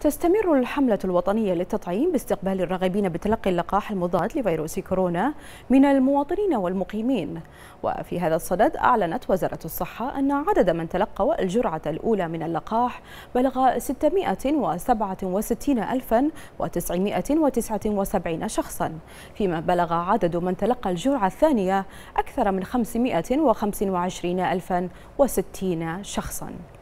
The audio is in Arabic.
تستمر الحملة الوطنية للتطعيم باستقبال الراغبين بتلقي اللقاح المضاد لفيروس كورونا من المواطنين والمقيمين وفي هذا الصدد أعلنت وزارة الصحة أن عدد من تلقوا الجرعة الأولى من اللقاح بلغ 667979 شخصا فيما بلغ عدد من تلقى الجرعة الثانية أكثر من 525060 شخصا